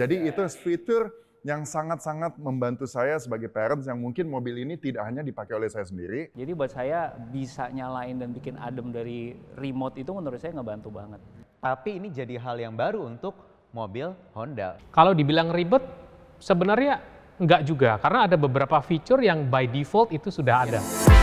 Jadi ya. itu fitur yang sangat-sangat membantu saya sebagai parents yang mungkin mobil ini tidak hanya dipakai oleh saya sendiri. Jadi buat saya bisa nyalain dan bikin adem dari remote itu menurut saya ngebantu banget. Tapi ini jadi hal yang baru untuk mobil Honda. Kalau dibilang ribet, sebenarnya enggak juga karena ada beberapa fitur yang by default itu sudah ada. Yeah.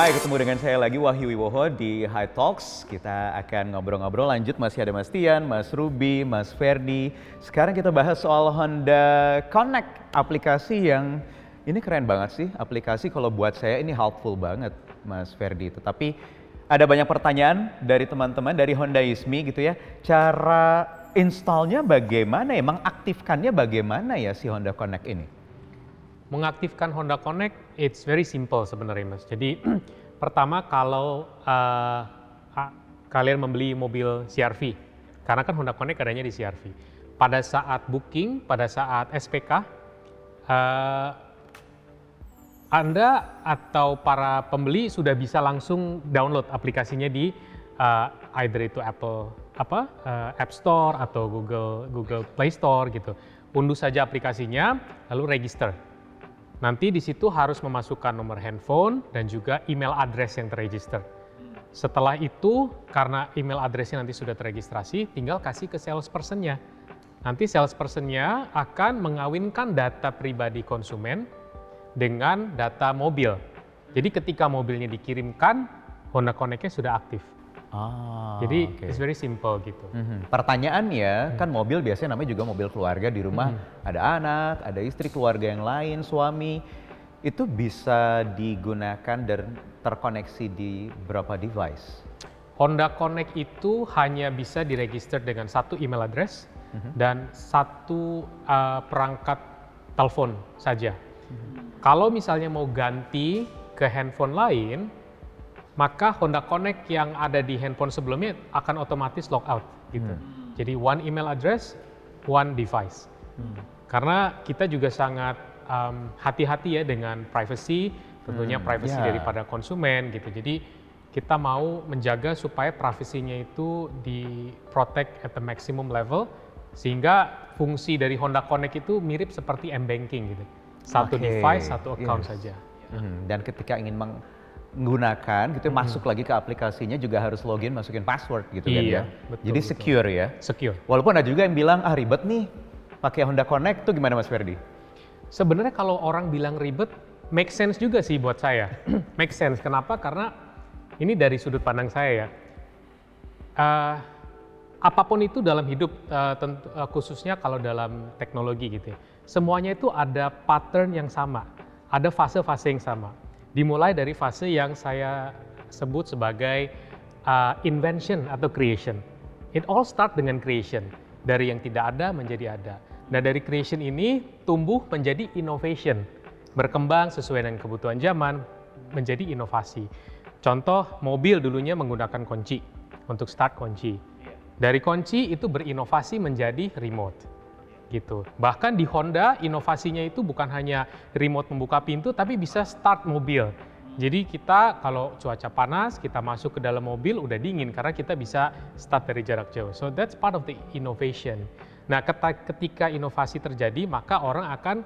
Hai, ketemu dengan saya lagi Wahyu Wiwoho di High Talks. Kita akan ngobrol-ngobrol lanjut masih ada Mas Tian, Mas Ruby, Mas Ferdi. Sekarang kita bahas soal Honda Connect, aplikasi yang ini keren banget sih. Aplikasi kalau buat saya ini helpful banget, Mas Ferdi. Tetapi ada banyak pertanyaan dari teman-teman dari Honda Ismi gitu ya. Cara installnya bagaimana Emang aktifkannya bagaimana ya si Honda Connect ini? Mengaktifkan Honda Connect, it's very simple sebenarnya mas. Jadi Pertama kalau uh, kalian membeli mobil CRV, karena kan Honda Connect adanya di CRV. Pada saat booking, pada saat SPK, uh, eh, Anda atau para pembeli sudah bisa langsung download aplikasinya di uh, either itu Apple apa uh, App Store atau Google Google Play Store gitu. Unduh saja aplikasinya, lalu register. Nanti di situ harus memasukkan nomor handphone dan juga email address yang terregister. Setelah itu, karena email addressnya nanti sudah terregistrasi, tinggal kasih ke salespersonnya. Nanti salespersonnya akan mengawinkan data pribadi konsumen dengan data mobil. Jadi ketika mobilnya dikirimkan, Honda Connect-nya sudah aktif. Ah, Jadi okay. it's very simple gitu. Mm-hmm. Pertanyaannya hmm kan mobil biasanya namanya juga mobil keluarga di rumah hmm ada anak, ada istri, keluarga yang lain, suami itu bisa digunakan dan terkoneksi di berapa device? Honda Connect itu hanya bisa diregister dengan satu email address mm-hmm. dan satu uh, perangkat telepon saja. Mm-hmm. Kalau misalnya mau ganti ke handphone lain, maka Honda Connect yang ada di handphone sebelumnya akan otomatis lock out gitu. Hmm. Jadi one email address, one device. Hmm. Karena kita juga sangat hati hati-hati ya dengan privacy, tentunya hmm, privacy yeah. daripada konsumen gitu. Jadi kita mau menjaga supaya privasinya itu di protect at the maximum level sehingga fungsi dari Honda Connect itu mirip seperti m banking gitu. Satu okay. device, satu account yes. saja. Hmm, dan ketika ingin meng gunakan gitu -hmm. masuk lagi ke aplikasinya juga harus login masukin password gitu kan iya, kan ya. Betul, Jadi betul. secure ya. Secure. Walaupun ada juga yang bilang ah ribet nih pakai Honda Connect tuh gimana Mas Ferdi? Sebenarnya kalau orang bilang ribet make sense juga sih buat saya. make sense kenapa? Karena ini dari sudut pandang saya ya. Uh, apapun itu dalam hidup uh, tentu, uh, khususnya kalau dalam teknologi gitu ya. Semuanya itu ada pattern yang sama, ada fase-fase yang sama dimulai dari fase yang saya sebut sebagai uh, invention atau creation. It all start dengan creation, dari yang tidak ada menjadi ada. Nah dari creation ini tumbuh menjadi innovation, berkembang sesuai dengan kebutuhan zaman, menjadi inovasi. Contoh mobil dulunya menggunakan kunci untuk start kunci. Iya. Dari kunci itu berinovasi menjadi remote gitu. Bahkan di Honda inovasinya itu bukan hanya remote membuka pintu tapi bisa start mobil. Jadi kita kalau cuaca panas kita masuk ke dalam mobil udah dingin karena kita bisa start dari jarak jauh. So that's part of the innovation. Nah, ketika inovasi terjadi maka orang akan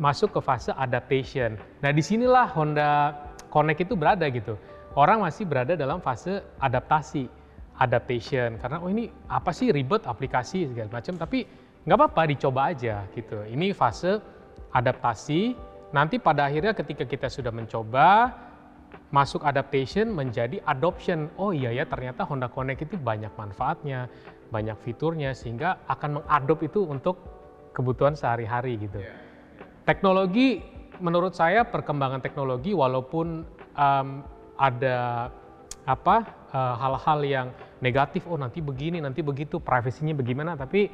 masuk ke fase adaptation. Nah, disinilah Honda Connect itu berada gitu. Orang masih berada dalam fase adaptasi, adaptation. Karena oh ini apa sih ribet aplikasi segala macam, tapi nggak apa-apa dicoba aja gitu. Ini fase adaptasi. Nanti pada akhirnya ketika kita sudah mencoba masuk adaptation menjadi adoption. Oh iya ya ternyata Honda Connect itu banyak manfaatnya, banyak fiturnya sehingga akan mengadop itu untuk kebutuhan sehari-hari gitu. Iya, iya. Teknologi menurut saya perkembangan teknologi walaupun um, ada apa eh, hal-hal uh, hal -hal yang negatif oh nanti begini nanti begitu privasinya bagaimana tapi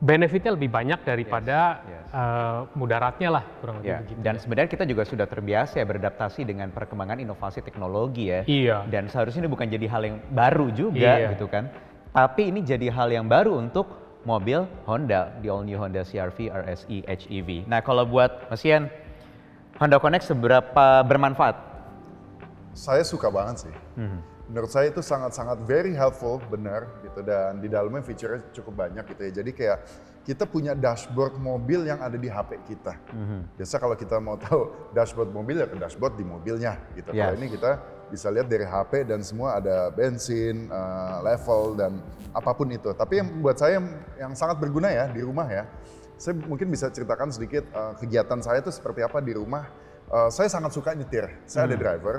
benefitnya lebih banyak daripada yes, yes. Uh, mudaratnya lah kurang lebih yeah. begitu. Dan sebenarnya kita juga sudah terbiasa ya beradaptasi dengan perkembangan inovasi teknologi ya. Iya. Dan seharusnya ini bukan jadi hal yang baru juga iya. gitu kan. Tapi ini jadi hal yang baru untuk mobil Honda, the all new Honda CR-V RSE HEV. Nah, kalau buat Mas Ian, Honda Connect seberapa bermanfaat? Saya suka banget sih. Hmm menurut saya itu sangat-sangat very helpful, benar gitu. Dan di dalamnya fiturnya cukup banyak gitu ya. Jadi kayak kita punya dashboard mobil yang ada di HP kita. Mm-hmm. Biasa kalau kita mau tahu dashboard mobil ya ke dashboard di mobilnya gitu. Yes. Kalau ini kita bisa lihat dari HP dan semua ada bensin, uh, level dan apapun itu. Tapi yang buat saya yang sangat berguna ya di rumah ya. Saya mungkin bisa ceritakan sedikit uh, kegiatan saya itu seperti apa di rumah. Uh, saya sangat suka nyetir. Saya mm. ada hmm. driver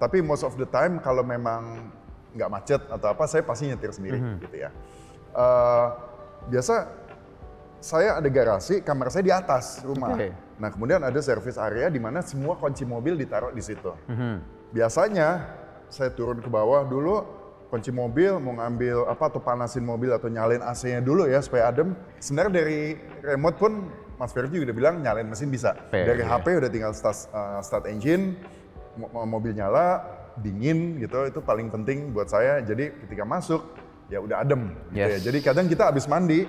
tapi most of the time kalau memang nggak macet atau apa, saya pasti nyetir sendiri mm -hmm. gitu ya. Uh, biasa saya ada garasi, kamar saya di atas rumah. Okay. Nah, kemudian ada service area di mana semua kunci mobil ditaruh di situ. Mm -hmm. Biasanya saya turun ke bawah dulu, kunci mobil mau ngambil apa atau panasin mobil atau nyalain AC-nya dulu ya supaya adem. Sebenarnya dari remote pun Mas Ferdi udah bilang nyalain mesin bisa. dari iya. HP udah tinggal start, uh, start engine, mobil nyala, dingin gitu, itu paling penting buat saya. Jadi ketika masuk ya udah adem gitu ya. yes. ya. Jadi kadang kita habis mandi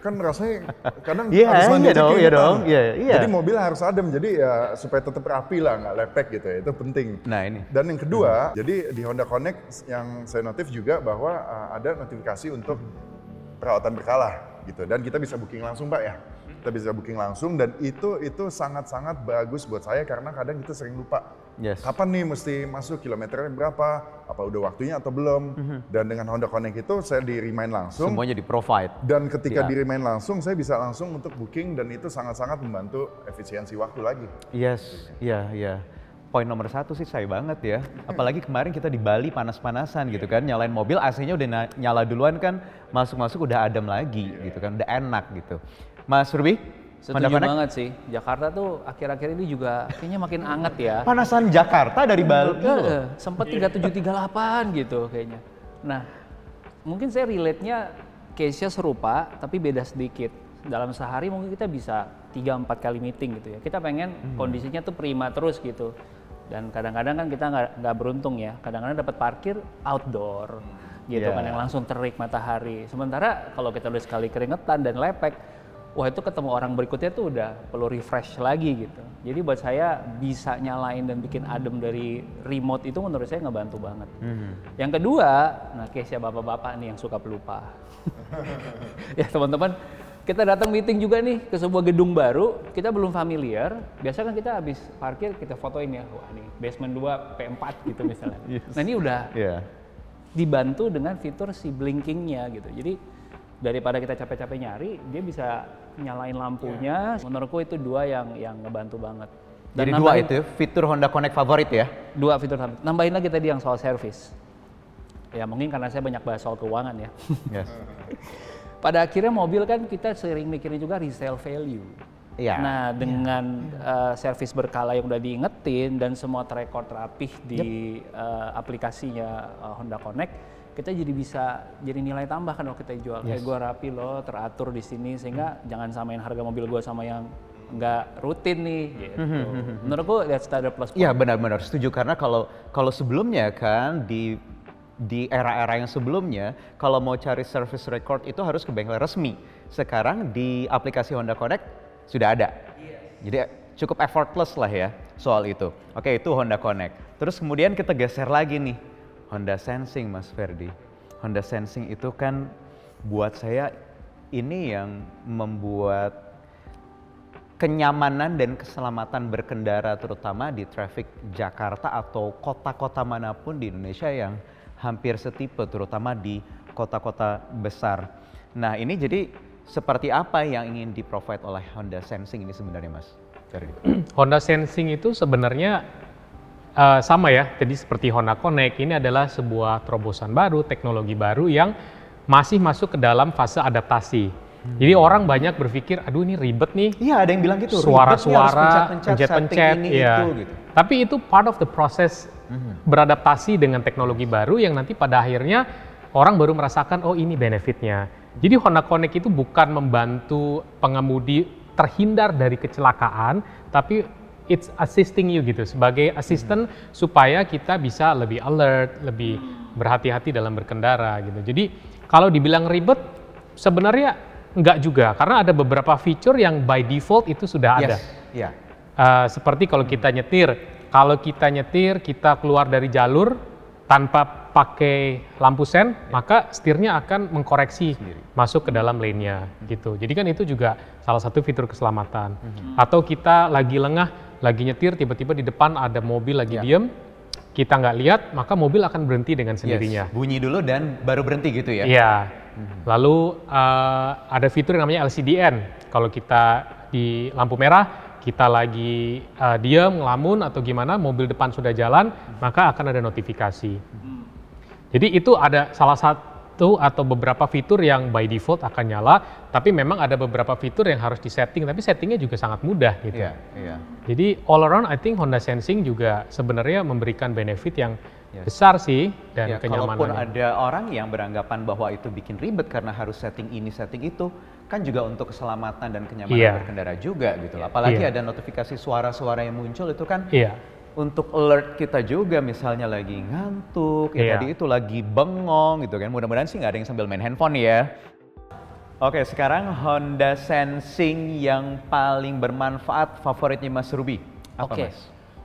kan rasanya kadang yeah, habis mandi yeah, dong, yeah, iya dong. Yeah, yeah. Jadi mobil harus adem jadi ya supaya tetap rapi lah nggak lepek gitu ya itu penting. Nah ini. Dan yang kedua hmm. jadi di Honda Connect yang saya notif juga bahwa uh, ada notifikasi untuk perawatan berkala gitu dan kita bisa booking langsung pak ya kita bisa booking langsung dan itu itu sangat sangat bagus buat saya karena kadang kita sering lupa Yes. Kapan nih mesti masuk kilometernya berapa? Apa udah waktunya atau belum? Mm -hmm. Dan dengan Honda Connect itu saya di remind langsung. Semuanya di provide. Dan ketika ya. di remind langsung saya bisa langsung untuk booking dan itu sangat-sangat membantu efisiensi waktu lagi. Yes, iya iya. Poin nomor satu sih saya banget ya. Apalagi kemarin kita di Bali panas-panasan gitu kan, nyalain mobil AC-nya udah nyala duluan kan, masuk-masuk udah adem lagi iya. gitu kan, udah enak gitu. Mas Ruby, Setuju banget sih. Jakarta tuh akhir-akhir ini juga kayaknya makin anget ya. Panasan Jakarta dari Bali. Eh, sempet 3738 gitu kayaknya. Nah, mungkin saya relate-nya case-nya serupa tapi beda sedikit. Dalam sehari mungkin kita bisa 3 4 kali meeting gitu ya. Kita pengen hmm. kondisinya tuh prima terus gitu. Dan kadang-kadang kan kita nggak beruntung ya. Kadang-kadang dapat parkir outdoor gitu yeah. kan iya. yang langsung terik matahari. Sementara kalau kita udah sekali keringetan dan lepek, wah itu ketemu orang berikutnya tuh udah perlu refresh lagi gitu. Jadi buat saya bisa nyalain dan bikin adem dari remote itu menurut saya ngebantu banget. Mm-hmm. Yang kedua, nah case ya bapak-bapak nih yang suka pelupa. ya teman-teman, kita datang meeting juga nih ke sebuah gedung baru, kita belum familiar. Biasanya kan kita habis parkir kita fotoin ya, wah nih basement 2 P4 gitu misalnya. yes. Nah ini udah yeah. dibantu dengan fitur si blinkingnya gitu. Jadi daripada kita capek-capek nyari, dia bisa nyalain lampunya. Yeah. Menurutku itu dua yang yang ngebantu banget. Dan Jadi nambahin, dua itu ya, fitur Honda Connect favorit ya? Dua fitur favorit. Nambahin lagi tadi yang soal service. Ya mungkin karena saya banyak bahas soal keuangan ya. Yes. Pada akhirnya mobil kan kita sering mikirin juga resale value. Ya. Nah, iya. dengan ya. uh, eh, servis berkala yang udah diingetin dan semua terekor terapih di yep. uh, aplikasinya uh, Honda Connect, kita jadi bisa jadi nilai tambah kan kalau kita jual yes. kayak gue rapi loh teratur di sini sehingga hmm. jangan samain harga mobil gue sama yang nggak rutin nih hmm, gitu. Mm-hmm. Hmm, Menurutku that's plus Iya benar-benar setuju karena kalau kalau sebelumnya kan di di era-era yang sebelumnya kalau mau cari service record itu harus ke bengkel resmi. Sekarang di aplikasi Honda Connect sudah ada. Jadi cukup effortless lah ya soal itu. Oke, itu Honda Connect. Terus kemudian kita geser lagi nih Honda Sensing Mas Ferdi. Honda Sensing itu kan buat saya ini yang membuat kenyamanan dan keselamatan berkendara terutama di traffic Jakarta atau kota-kota manapun di Indonesia yang hampir setipe terutama di kota-kota besar. Nah ini jadi seperti apa yang ingin di-provide oleh Honda Sensing ini sebenarnya Mas? Honda Sensing itu sebenarnya uh, sama ya, jadi seperti Honda Connect, ini adalah sebuah terobosan baru, teknologi baru yang masih masuk ke dalam fase adaptasi. Hmm. Jadi orang banyak berpikir, aduh ini ribet nih. Iya ada yang bilang gitu. Suara-suara, pencet-pencet, ya. gitu. Tapi itu part of the process hmm. beradaptasi dengan teknologi baru yang nanti pada akhirnya orang baru merasakan, oh ini benefitnya. Jadi Honda Connect itu bukan membantu pengemudi terhindar dari kecelakaan, tapi it's assisting you gitu sebagai assistant hmm. supaya kita bisa lebih alert, lebih berhati-hati dalam berkendara gitu. Jadi kalau dibilang ribet sebenarnya enggak juga karena ada beberapa fitur yang by default itu sudah yes. ada. Iya. Yeah. Uh, seperti kalau kita nyetir, kalau kita nyetir kita keluar dari jalur tanpa pakai lampu sen, yeah. maka setirnya akan mengkoreksi Sendiri. masuk ke dalam lane-nya mm -hmm. gitu. Jadi kan itu juga salah satu fitur keselamatan. Mm -hmm. Atau kita lagi lengah lagi nyetir tiba-tiba di depan ada mobil lagi yeah. diem kita nggak lihat maka mobil akan berhenti dengan sendirinya yes. bunyi dulu dan baru berhenti gitu ya Iya. Hmm. lalu uh, ada fitur yang namanya LCDN kalau kita di lampu merah kita lagi uh, eh, diam ngelamun atau gimana mobil depan sudah jalan hmm. maka akan ada notifikasi hmm. jadi itu ada salah satu satu atau beberapa fitur yang by default akan nyala, tapi memang ada beberapa fitur yang harus disetting, tapi settingnya juga sangat mudah gitu. Yeah, yeah. Jadi all around I think Honda Sensing juga sebenarnya memberikan benefit yang yes. besar sih dan ya, kenyamanan. Kalaupun ya. ada orang yang beranggapan bahwa itu bikin ribet karena harus setting ini setting itu, kan juga untuk keselamatan dan kenyamanan yeah. berkendara juga gitu. Iya. Apalagi yeah. ada notifikasi suara-suara yang muncul itu kan yeah untuk alert kita juga misalnya lagi ngantuk ya iya. tadi itu lagi bengong gitu kan mudah-mudahan sih nggak ada yang sambil main handphone ya oke sekarang Honda Sensing yang paling bermanfaat favoritnya Mas Ruby apa okay. Mas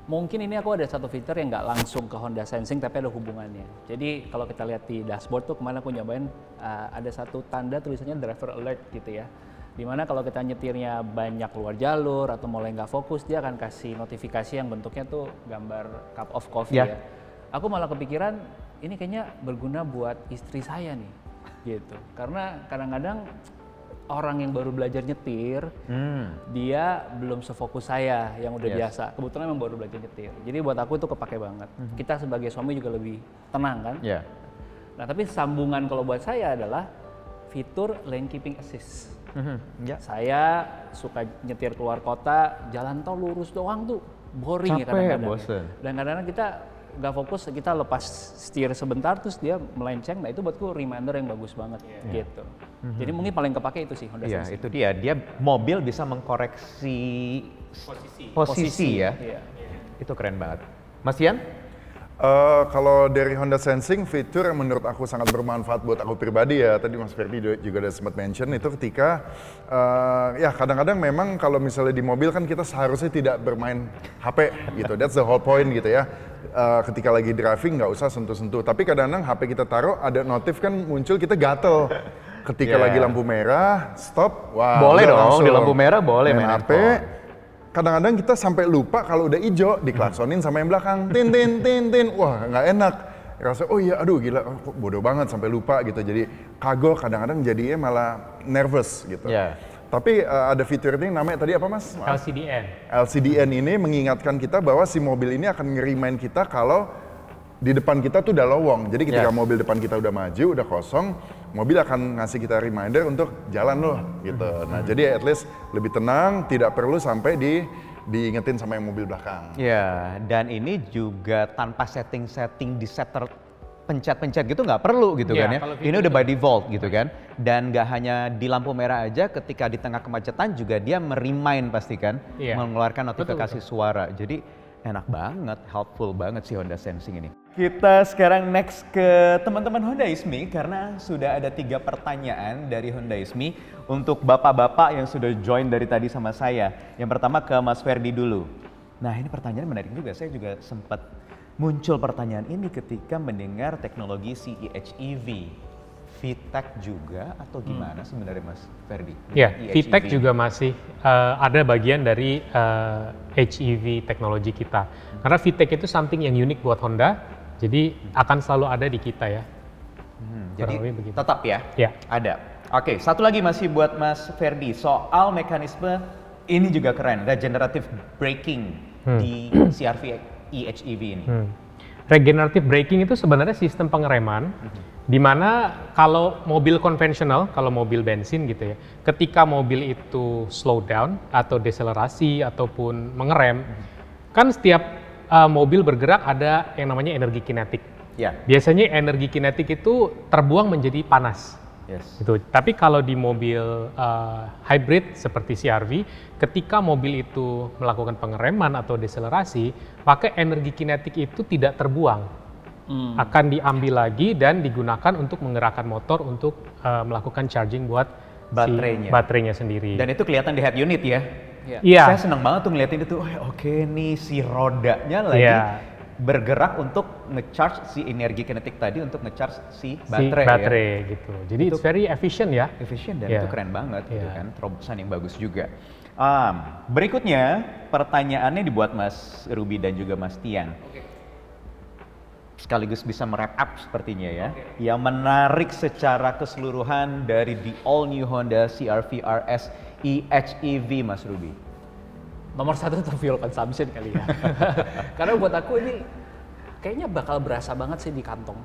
mungkin ini aku ada satu fitur yang nggak langsung ke Honda Sensing tapi ada hubungannya. Jadi kalau kita lihat di dashboard tuh kemana aku nyobain uh, ada satu tanda tulisannya driver alert gitu ya. Dimana kalau kita nyetirnya banyak luar jalur atau mulai nggak fokus, dia akan kasih notifikasi yang bentuknya tuh gambar cup of coffee yeah. ya. Aku malah kepikiran ini kayaknya berguna buat istri saya nih, gitu. Karena kadang-kadang orang yang baru belajar nyetir, hmm. dia belum sefokus saya yang udah yes. biasa. Kebetulan memang baru belajar nyetir. Jadi buat aku itu kepake banget. Mm hmm. Kita sebagai suami juga lebih tenang kan? Yeah. Nah, tapi sambungan kalau buat saya adalah fitur lane keeping assist. Mm-hmm. Yeah. Saya suka nyetir keluar kota, jalan tol lurus doang tuh boring ya Capek, ya kadang-kadang. Bosen. Dan kadang-kadang kita nggak fokus, kita lepas setir sebentar terus dia melenceng. Nah itu buatku reminder yang bagus banget yeah. gitu. Mm-hmm. Jadi mungkin paling kepake itu sih Honda Iya, itu dia. Dia mobil bisa mengkoreksi posisi, posisi, ya. posisi ya. Yeah. Itu keren banget. Mas Ian? Uh, kalau dari Honda Sensing, fitur yang menurut aku sangat bermanfaat buat aku pribadi ya, tadi Mas Ferdi juga ada sempat mention itu ketika, uh, ya kadang-kadang memang kalau misalnya di mobil kan kita seharusnya tidak bermain HP gitu, that's the whole point gitu ya. Uh, ketika lagi driving nggak usah sentuh-sentuh, tapi kadang-kadang HP kita taruh ada notif kan muncul kita gatel. Ketika yeah. lagi lampu merah, stop, wah. Boleh dong, langsung. di lampu merah boleh main, main HP kadang-kadang kita sampai lupa kalau udah ijo diklaksonin sama yang belakang tin tin tin tin wah nggak enak rasa oh iya aduh gila oh, bodoh banget sampai lupa gitu jadi kagok kadang-kadang jadinya malah nervous gitu yeah. tapi uh, ada fitur ini namanya tadi apa mas LCDN LCDN ini mengingatkan kita bahwa si mobil ini akan ngerimain kita kalau di depan kita tuh udah lowong jadi ketika yes. Iya. mobil depan kita udah maju udah kosong mobil akan ngasih kita reminder untuk jalan loh gitu. Hmm. Nah, jadi at least lebih tenang, tidak perlu sampai di diingetin sama yang mobil belakang. Iya, dan ini juga tanpa setting-setting di setter pencet-pencet gitu nggak perlu gitu ya, kan ya. Ini gitu udah by default gitu kan. Dan nggak hanya di lampu merah aja, ketika di tengah kemacetan juga dia merimain pastikan ya. mengeluarkan notifikasi betul, betul. suara. Jadi enak banget, helpful banget sih Honda Sensing ini. Kita sekarang next ke teman-teman Honda Ismi karena sudah ada tiga pertanyaan dari Honda Ismi untuk bapak-bapak yang sudah join dari tadi sama saya. Yang pertama ke Mas Ferdi dulu. Nah ini pertanyaan menarik juga, saya juga sempat muncul pertanyaan ini ketika mendengar teknologi CEHEV. VTEC juga atau hmm. gimana hmm. sebenarnya Mas Ferdi? Ya, yeah, e e juga masih uh, ada bagian dari uh, eh, HEV teknologi kita. Hmm. Karena VTEC itu something yang unik buat Honda jadi akan selalu ada di kita ya. Hmm, jadi begitu. tetap ya, ya. ada. Oke, satu lagi masih buat Mas Ferdi soal mekanisme ini juga keren, regenerative braking hmm. di CRV EHEV ini. Hmm. Regenerative braking itu sebenarnya sistem pengereman hmm. di mana kalau mobil konvensional, kalau mobil bensin gitu ya, ketika mobil itu slow down atau deselerasi ataupun mengerem, hmm. kan setiap uh, mobil bergerak ada yang namanya energi kinetik. Yeah. Biasanya energi kinetik itu terbuang menjadi panas. Yes. Gitu. Tapi kalau di mobil uh, hybrid seperti CRV, ketika mobil itu melakukan pengereman atau deselerasi, maka energi kinetik itu tidak terbuang, hmm. akan diambil lagi dan digunakan untuk menggerakkan motor untuk uh, melakukan charging buat baterainya. Si baterainya sendiri. Dan itu kelihatan di head unit ya? Yeah. Iya. Saya senang banget tuh ngeliatin itu, oh, oke okay, nih si rodanya lagi yeah. bergerak untuk ngecharge si energi kinetik tadi untuk ngecharge si baterai. Si baterai ya. gitu. Jadi itu very efficient ya. Efficient dan yeah. itu keren banget yeah. gitu iya. kan, terobosan yang bagus juga. Um, berikutnya pertanyaannya dibuat Mas Ruby dan juga Mas Tian. Okay. Sekaligus bisa merap up sepertinya ya. Okay. Yang menarik secara keseluruhan dari the all new Honda CR-V RS EHEV Mas Ruby? Nomor satu itu fuel consumption kali ya. Karena buat aku ini kayaknya bakal berasa banget sih di kantong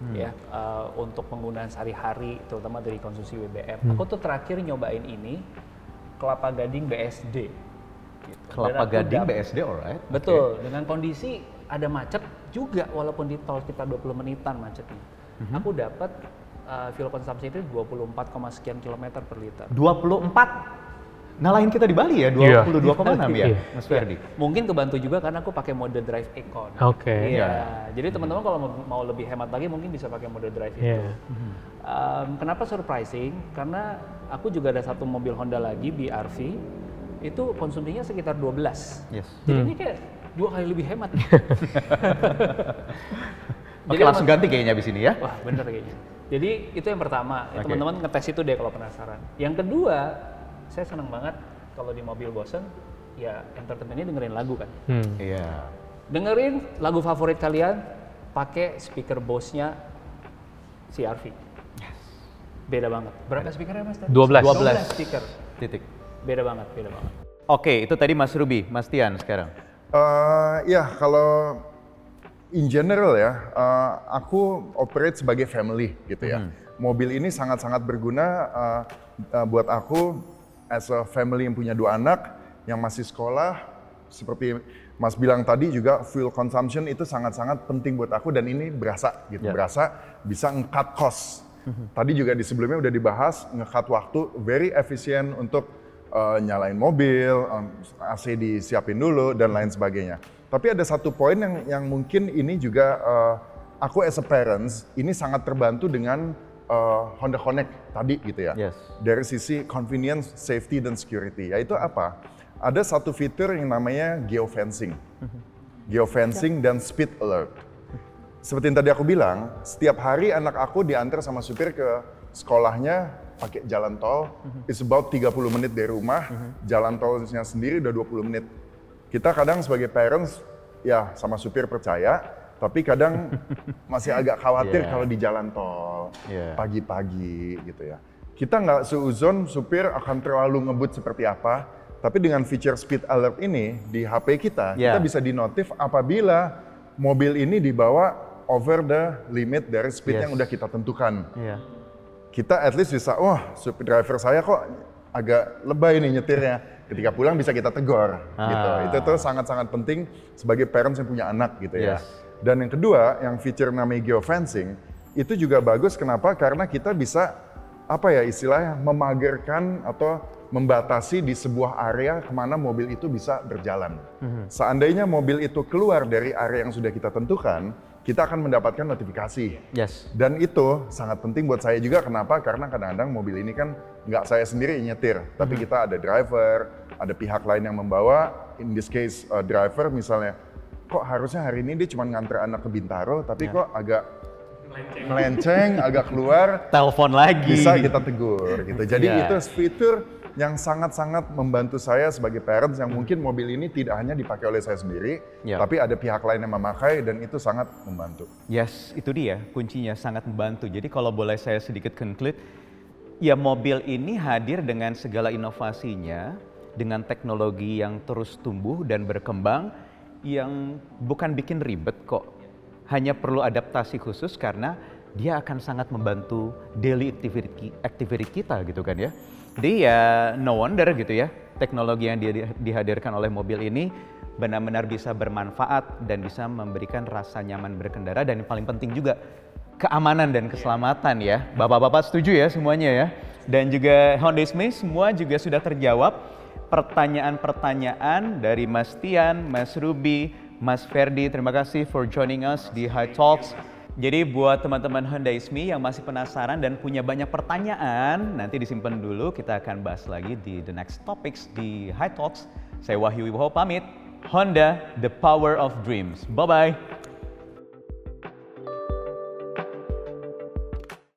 hmm. ya uh, untuk penggunaan sehari-hari terutama dari konsumsi BBM. Hmm. Aku tuh terakhir nyobain ini kelapa gading BSD. Gitu. Kelapa gading dapet, BSD alright. Betul, okay. dengan kondisi ada macet juga walaupun di tol sekitar 20 menitan macetnya. Hmm. Aku dapat uh, fuel consumption itu 24, sekian kilometer per liter. 24 Nah lain kita di Bali ya, 22,6 iya. yeah. ya, iya. Mas Ferdi. Yeah. Mungkin kebantu juga karena aku pakai mode drive econ. Oke. Okay. Yeah. yeah. Jadi teman-teman kalau mau lebih hemat lagi mungkin bisa pakai mode drive yeah. itu. mm Um, kenapa surprising? Karena aku juga ada satu mobil Honda lagi BRV itu konsumsinya sekitar 12. Yes. Jadi hmm. ini kayak dua kali lebih hemat. Oke, langsung ganti kayaknya abis ini ya. Wah, bener kayaknya. Jadi itu yang pertama, ya, okay. teman-teman ngetes itu deh kalau penasaran. Yang kedua, saya senang banget kalau di mobil bosen, ya entertainmentnya dengerin lagu kan. Hmm. Iya. Hmm. Yeah. Dengerin lagu favorit kalian pakai speaker bosnya nya CRV. Yes. Beda banget. Berapa speakernya mas? 12. 12. 12 speaker. Titik. Beda banget, beda banget. Oke, okay, itu tadi Mas Ruby, Mas Tian sekarang. Uh, ya, kalau in general ya, uh, aku operate sebagai family gitu ya. Hmm. Mobil ini sangat-sangat berguna uh, uh, buat aku as a family yang punya dua anak yang masih sekolah seperti Mas bilang tadi juga fuel consumption itu sangat-sangat penting buat aku dan ini berasa gitu, yeah. berasa bisa ngekat cost. Tadi juga di sebelumnya udah dibahas ngekat waktu very efisien untuk uh, nyalain mobil, um, AC disiapin dulu dan lain sebagainya. Tapi ada satu poin yang yang mungkin ini juga uh, aku as a parents ini sangat terbantu dengan uh, Honda Connect tadi gitu ya. Yes. Dari sisi convenience, safety dan security yaitu apa? Ada satu fitur yang namanya geofencing. Mhm. Geofencing dan speed alert. Seperti yang tadi aku bilang, setiap hari anak aku diantar sama supir ke sekolahnya pakai jalan tol. Mhm. It's about 30 menit dari rumah. Mhm. Jalan tolnya sendiri udah 20 menit kita kadang sebagai parents ya sama supir percaya, tapi kadang masih agak khawatir yeah. kalau di jalan tol pagi iya. pagi-pagi gitu ya. Kita nggak seuzon supir akan terlalu ngebut seperti apa, tapi dengan feature speed alert ini di HP kita, yeah. kita bisa dinotif apabila mobil ini dibawa over the limit dari speed yes. yang udah kita tentukan. Yeah. Kita at least bisa, wah, supir driver saya kok agak lebay nih nyetirnya ketika iya. pulang bisa kita tegur ah. gitu. Itu tuh sangat-sangat penting sebagai parents yang punya anak gitu ya. yes. ya. Dan yang kedua, yang fitur namanya geofencing itu juga bagus kenapa? Karena kita bisa apa ya istilahnya memagerkan atau membatasi di sebuah area kemana mobil itu bisa berjalan. Mm -hmm. Seandainya mobil itu keluar dari area yang sudah kita tentukan, kita akan mendapatkan notifikasi. Yes. Dan itu sangat penting buat saya juga. Kenapa? Karena kadang-kadang mobil ini kan nggak saya sendiri nyetir, tapi mm -hmm. kita ada driver, ada pihak lain yang membawa. In this case uh, driver misalnya, kok harusnya hari ini dia cuma nganter anak ke Bintaro, tapi yeah. kok agak melenceng, melenceng agak keluar. Telepon lagi. Bisa kita tegur gitu. Jadi yeah. itu fitur yang sangat-sangat membantu saya sebagai parents yang hmm. mungkin mobil ini tidak hanya dipakai oleh saya sendiri, yeah. tapi ada pihak lain yang memakai dan itu sangat membantu. Yes, itu dia kuncinya sangat membantu. Jadi kalau boleh saya sedikit conclude, ya mobil ini hadir dengan segala inovasinya, dengan teknologi yang terus tumbuh dan berkembang yang bukan bikin ribet kok. Hanya perlu adaptasi khusus karena dia akan sangat membantu daily activity, activity kita gitu kan ya. Jadi ya, no wonder gitu ya teknologi yang dihadirkan oleh mobil ini benar-benar bisa bermanfaat dan bisa memberikan rasa nyaman berkendara dan yang paling penting juga keamanan dan keselamatan ya. Bapak-bapak setuju ya semuanya ya. Dan juga Honda Smith semua juga sudah terjawab pertanyaan-pertanyaan dari Mas Tian, Mas Ruby, Mas Ferdi. Terima kasih for joining us di High Talks. Jadi buat teman-teman Honda Ismi yang masih penasaran dan punya banyak pertanyaan, nanti disimpan dulu, kita akan bahas lagi di the next topics di High Talks. Saya Wahyu Wibowo pamit. Honda, the power of dreams. Bye-bye.